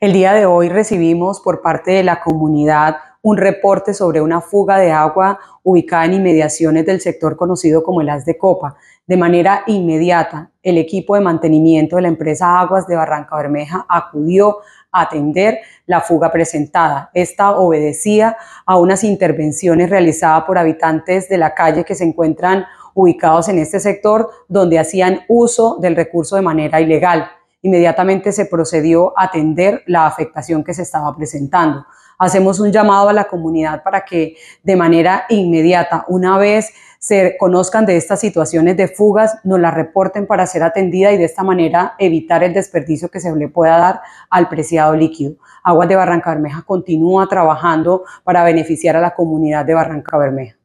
El día de hoy recibimos por parte de la comunidad un reporte sobre una fuga de agua ubicada en inmediaciones del sector conocido como el As de Copa. De manera inmediata, el equipo de mantenimiento de la empresa Aguas de Barranca Bermeja acudió a atender la fuga presentada. Esta obedecía a unas intervenciones realizadas por habitantes de la calle que se encuentran ubicados en este sector donde hacían uso del recurso de manera ilegal. Inmediatamente se procedió a atender la afectación que se estaba presentando. Hacemos un llamado a la comunidad para que de manera inmediata, una vez se conozcan de estas situaciones de fugas, nos las reporten para ser atendida y de esta manera evitar el desperdicio que se le pueda dar al preciado líquido. Aguas de Barranca Bermeja continúa trabajando para beneficiar a la comunidad de Barranca Bermeja.